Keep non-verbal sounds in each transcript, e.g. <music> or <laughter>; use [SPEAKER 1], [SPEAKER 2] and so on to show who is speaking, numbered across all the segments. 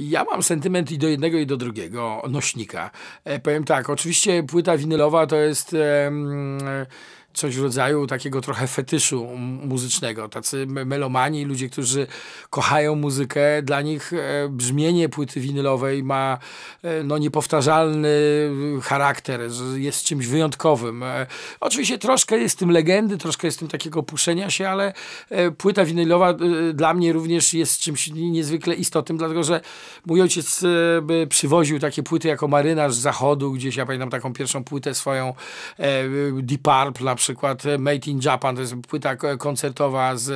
[SPEAKER 1] Ja mam sentyment i do jednego, i do drugiego nośnika. E, powiem tak, oczywiście płyta winylowa to jest. E, coś w rodzaju takiego trochę fetyszu muzycznego. Tacy melomani, ludzie, którzy kochają muzykę, dla nich e, brzmienie płyty winylowej ma e, no, niepowtarzalny charakter, jest czymś wyjątkowym. E, oczywiście troszkę jest tym legendy, troszkę jest tym takiego puszenia się, ale płyta winylowa dla mnie również jest czymś niezwykle istotnym, dlatego że mój ojciec przywoził takie płyty jako marynarz z zachodu, gdzieś ja pamiętam taką pierwszą płytę swoją, Deep Purple na przykład, przykład e, Made in Japan, to jest płyta koncertowa z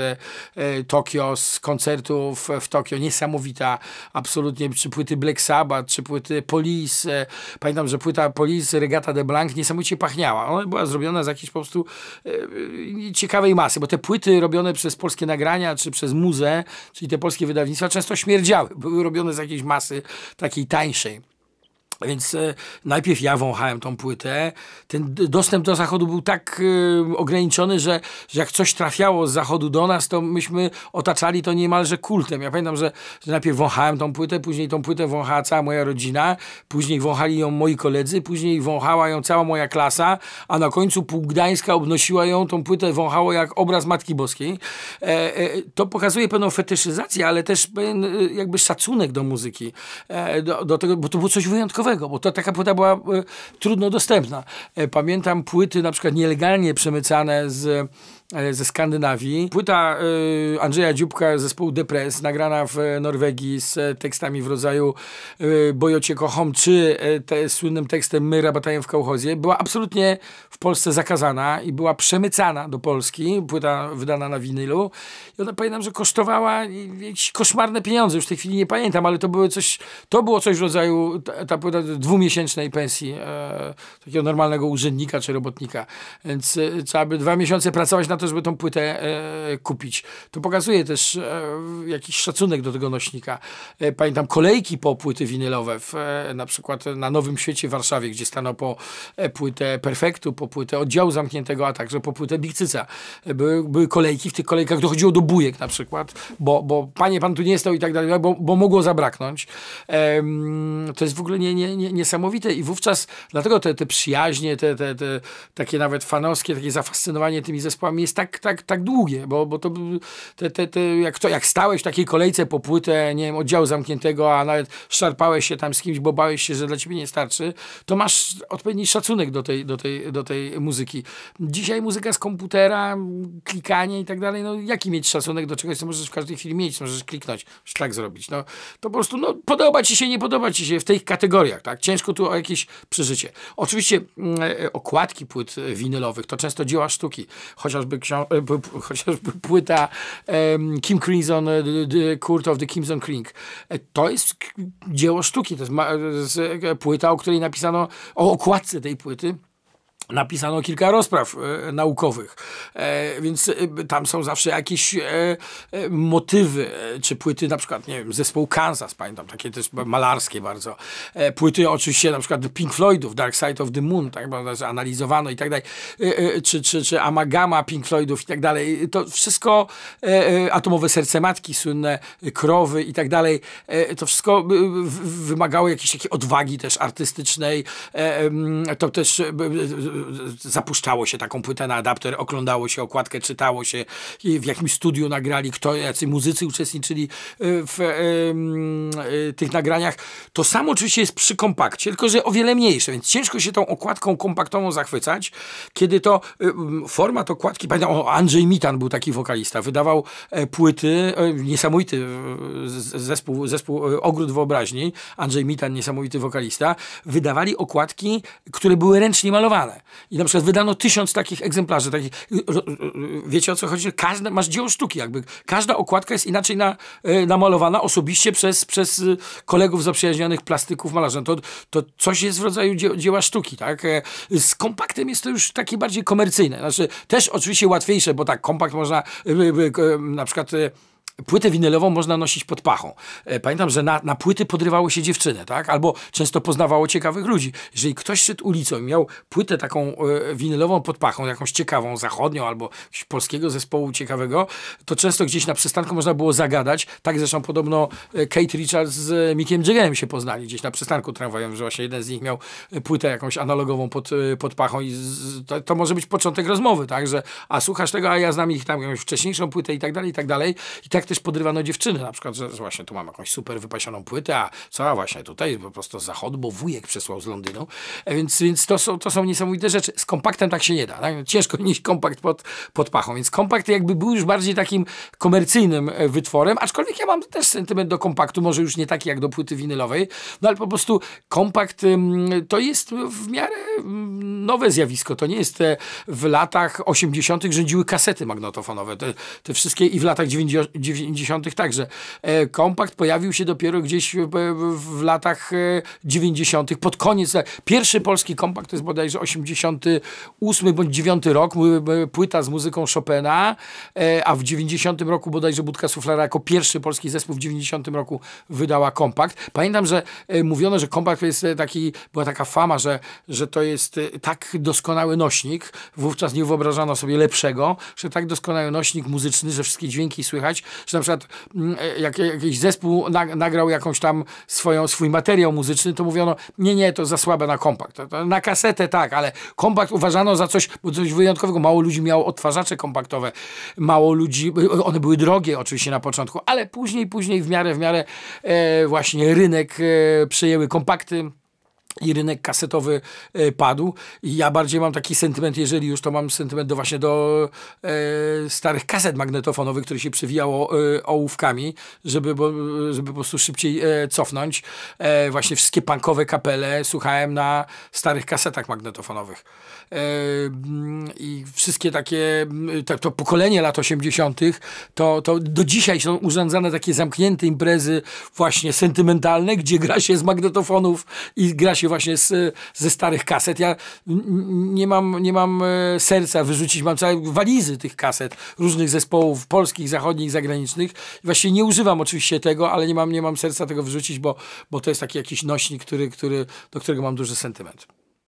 [SPEAKER 1] e, Tokio, z koncertów w Tokio, niesamowita absolutnie, czy płyty Black Sabbath, czy płyty Police, e, pamiętam, że płyta Police Regatta de Blanc niesamowicie pachniała, ona była zrobiona z jakiejś po prostu ciekawej masy, bo te płyty robione przez polskie nagrania, czy przez Muze, czyli te polskie wydawnictwa często śmierdziały, były robione z jakiejś masy takiej tańszej. Więc e, najpierw ja wąchałem tą płytę. Ten dostęp do zachodu był tak y, ograniczony, że, że jak coś trafiało z zachodu do nas, to myśmy otaczali to niemalże kultem. Ja pamiętam, że, że najpierw wąchałem tą płytę, później tą płytę wąchała cała moja rodzina, później wąchali ją moi koledzy, później wąchała ją cała moja klasa, a na końcu półgdańska obnosiła ją, tą płytę wąchało jak obraz Matki Boskiej. E, e, to pokazuje pewną fetyszyzację, ale też pewien e, jakby szacunek do muzyki, e, do, do tego, bo to było coś wyjątkowego nowego, bo to taka płyta była e, trudno dostępna. E, pamiętam płyty na przykład nielegalnie przemycane z E, ze Skandynawii. Płyta e, Andrzeja Dziubka zespołu Depres, nagrana w e, Norwegii z tekstami w rodzaju Bojocie kochom, czy te, słynnym tekstem My rabatajem w kołchozie, była absolutnie w Polsce zakazana i była przemycana do Polski. Płyta wydana na winylu. I ona pamiętam, że kosztowała jakieś koszmarne pieniądze, już w tej chwili nie pamiętam, ale to było coś, to było coś w rodzaju ta, ta płyta dwumiesięcznej pensji takiego normalnego urzędnika czy robotnika. Więc trzeba by dwa miesiące pracować na to, żeby tą płytę e, kupić. To pokazuje też e, jakiś szacunek do tego nośnika. E, pamiętam kolejki po płyty winylowe, w, e, na przykład na Nowym Świecie w Warszawie, gdzie stano po e, płytę Perfektu, po płytę Oddziału Zamkniętego, a także po płytę Bikcyca. E, były, były kolejki, w tych kolejkach dochodziło do bujek na przykład, bo, bo panie, pan tu nie stał i tak dalej, bo, bo mogło zabraknąć. to jest w ogóle nie, nie, nie, niesamowite i wówczas dlatego te, te przyjaźnie, te, te, te takie nawet fanowskie, takie zafascynowanie tymi zespołami jest jest tak, tak, tak długie, bo, bo to te, te, te, jak, to, jak stałeś w takiej kolejce po płytę, nie wiem, oddziału zamkniętego, a nawet szarpałeś się tam z kimś, bo bałeś się, że dla ciebie nie starczy, to masz odpowiedni szacunek do tej, do tej, do tej muzyki. Dzisiaj muzyka z komputera, klikanie i tak dalej, no jaki mieć szacunek do czegoś, co możesz w każdej chwili mieć, możesz kliknąć, możesz tak zrobić. No, to po prostu no, podoba ci się, nie podoba ci się w tych kategoriach, tak? Ciężko tu o jakieś przeżycie. Oczywiście mm, e, e, okładki płyt winylowych to często dzieła sztuki, chociażby E, chociażby płyta Kim Crimson, the Court of the Crimson King. E, to jest dzieło sztuki, to jest e, płyta, o której napisano, o okładce tej płyty napisano kilka rozpraw e, naukowych, e, więc e, tam są zawsze jakieś e, e, motywy, e, czy płyty na przykład, nie wiem, zespół Kansas, pamiętam, takie też malarskie bardzo, płyty oczywiście na przykład Pink Floydów, Dark Side of the Moon, tak prawda, analizowano i tak dalej, czy, czy, czy Amagama Pink Floydów i tak dalej, to wszystko, Atomowe Serce Matki, słynne Krowy i tak dalej, to wszystko wymagało jakiejś takiej odwagi też artystycznej, to też zapuszczało się taką płytę na adapter, oglądało się okładkę, czytało się w jakim studiu nagrali, kto, jacy muzycy uczestniczyli y, w y, y, tych nagraniach. To samo oczywiście jest przy kompakcie, tylko że o wiele mniejsze, więc ciężko się tą okładką kompaktową zachwycać, kiedy to format okładki, pamiętam, o, Andrzej Mitan był taki wokalista, wydawał e, płyty, e, niesamowity zespół, zespół e, Ogród Wyobraźni, Andrzej Mitan, niesamowity wokalista, wydawali okładki, które były ręcznie malowane. I na przykład wydano tysiąc takich egzemplarzy. Takich, y, y, y, wiecie o co chodzi? Każde, masz dzieło sztuki jakby. Każda okładka jest inaczej na, namalowana osobiście przez, przez kolegów zaprzyjaźnionych plastyków, malarzy. To, to coś jest w rodzaju dzie, dzieła sztuki. Tak? E, z kompaktem jest to już takie bardziej komercyjne. Znaczy, też oczywiście łatwiejsze, bo tak, kompakt można na przykład Płytę winylową można nosić pod pachą. E, pamiętam, że na, na płyty podrywało się dziewczynę, tak? Albo często poznawało ciekawych ludzi. Jeżeli ktoś szedł ulicą i miał płytę taką e, winylową pod pachą, jakąś ciekawą, zachodnią albo polskiego zespołu ciekawego, to często gdzieś na przystanku można było zagadać. Tak zresztą podobno e, Kate Richards z e, Mickiem Jaggerem się poznali gdzieś na przystanku tramwajowym, że właśnie jeden z nich miał płytę jakąś analogową pod, pod pachą i z, to, to, może być początek rozmowy, tak? Że a słuchasz tego, a ja znam ich tam jakąś wcześniejszą płytę i tak dalej, i tak dalej. I tak jak też podrywano dziewczyny, na przykład, że, że właśnie tu mam jakąś super wypasioną płytę, a co, a właśnie tutaj po prostu z zachodu, bo wujek przesłał z Londynu, e, więc, więc to, są, to są niesamowite rzeczy. Z kompaktem tak się nie da, tak? ciężko nieść <laughs> kompakt pod, pod pachą, więc kompakt jakby był już bardziej takim komercyjnym e, wytworem, aczkolwiek ja mam też sentyment do kompaktu, może już nie taki jak do płyty winylowej, no ale po prostu kompakt to jest w miarę nowe zjawisko, to nie jest w latach 80. rządziły kasety magnetofonowe, te, te wszystkie i w latach 90 90. także. E, kompakt pojawił się dopiero gdzieś e, w latach 90. E, pod koniec. Pierwszy polski kompakt to jest bodajże 88 bądź 9 rok, płyta z muzyką Chopina, a w 90 roku bodajże Budka Suflera jako pierwszy polski zespół w 90 roku wydała kompakt. Pamiętam, że mówiono, że kompakt to jest taki, była taka fama, że, że to jest tak doskonały nośnik, wówczas nie wyobrażano sobie lepszego, że tak doskonały nośnik muzyczny, że wszystkie dźwięki słychać, że na przykład mm, e, jak, jakiś zespół nagrał jakąś tam swoją, swój materiał muzyczny, to mówiono, nie, nie, to za słabe na kompakt. Na kasetę tak, ale kompakt uważano za coś, coś wyjątkowego. Mało ludzi miało odtwarzacze kompaktowe, mało ludzi, one były drogie oczywiście na początku, ale później, później w miarę, w miarę e, właśnie rynek e, przejęły kompakty i rynek kasetowy e, padł. Ja bardziej mam taki sentyment, jeżeli już to mam sentyment do właśnie do e, starych kaset magnetofonowych, które się przewijało e, ołówkami, żeby, bo, żeby po prostu szybciej e, cofnąć. E, właśnie wszystkie punkowe kapele słuchałem na starych kasetach magnetofonowych. E, I wszystkie takie, mm, to, to pokolenie lat 80., to, to do dzisiaj są urządzane takie zamknięte imprezy właśnie sentymentalne, gdzie gra się z magnetofonów i gra się się właśnie z, ze starych kaset. Ja nie mam, nie mam e, serca wyrzucić, mam całe walizy tych kaset różnych zespołów polskich, zachodnich, zagranicznych. Właśnie nie używam oczywiście tego, ale nie mam, nie mam serca tego wyrzucić, bo, bo to jest taki jakiś nośnik, który, który, do którego mam duży sentyment.